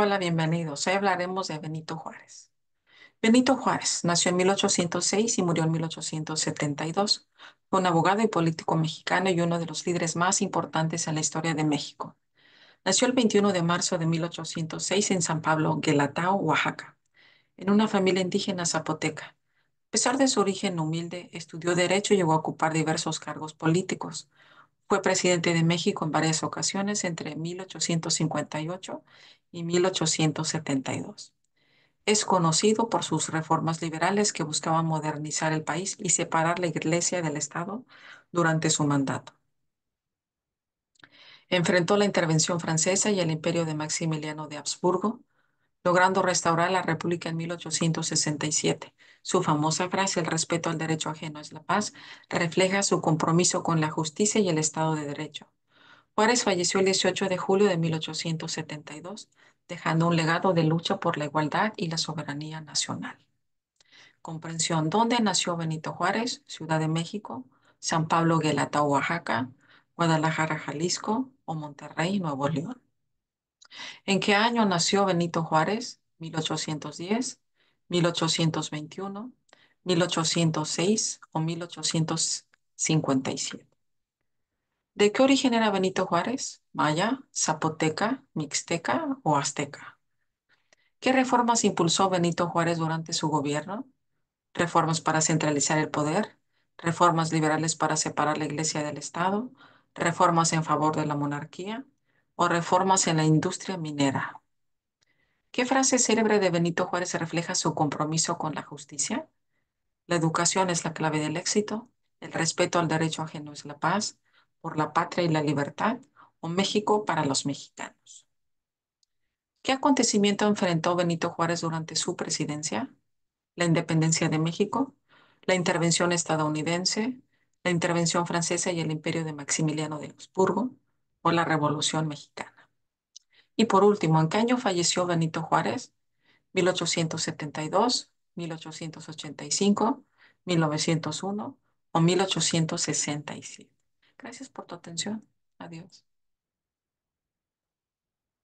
Hola, bienvenidos. Hoy hablaremos de Benito Juárez. Benito Juárez nació en 1806 y murió en 1872. Fue un abogado y político mexicano y uno de los líderes más importantes en la historia de México. Nació el 21 de marzo de 1806 en San Pablo, Guelatao, Oaxaca, en una familia indígena zapoteca. A pesar de su origen humilde, estudió derecho y llegó a ocupar diversos cargos políticos. Fue presidente de México en varias ocasiones entre 1858 y 1872. Es conocido por sus reformas liberales que buscaban modernizar el país y separar la Iglesia del Estado durante su mandato. Enfrentó la intervención francesa y el imperio de Maximiliano de Habsburgo, logrando restaurar la República en 1867. Su famosa frase, el respeto al derecho ajeno es la paz, refleja su compromiso con la justicia y el Estado de Derecho. Juárez falleció el 18 de julio de 1872, dejando un legado de lucha por la igualdad y la soberanía nacional. Comprensión. ¿Dónde nació Benito Juárez? Ciudad de México, San Pablo Guelata, Oaxaca, Guadalajara, Jalisco o Monterrey, Nuevo León. ¿En qué año nació Benito Juárez? 1810, 1821, 1806 o 1857. ¿De qué origen era Benito Juárez? ¿Maya, zapoteca, mixteca o azteca? ¿Qué reformas impulsó Benito Juárez durante su gobierno? ¿Reformas para centralizar el poder? ¿Reformas liberales para separar la iglesia del Estado? ¿Reformas en favor de la monarquía? o reformas en la industria minera. ¿Qué frase célebre de Benito Juárez refleja su compromiso con la justicia? La educación es la clave del éxito, el respeto al derecho ajeno es la paz, por la patria y la libertad, o México para los mexicanos. ¿Qué acontecimiento enfrentó Benito Juárez durante su presidencia? La independencia de México, la intervención estadounidense, la intervención francesa y el imperio de Maximiliano de Habsburgo, o la Revolución Mexicana. Y por último, ¿en qué año falleció Benito Juárez? 1872, 1885, 1901 o 1867. Gracias por tu atención. Adiós.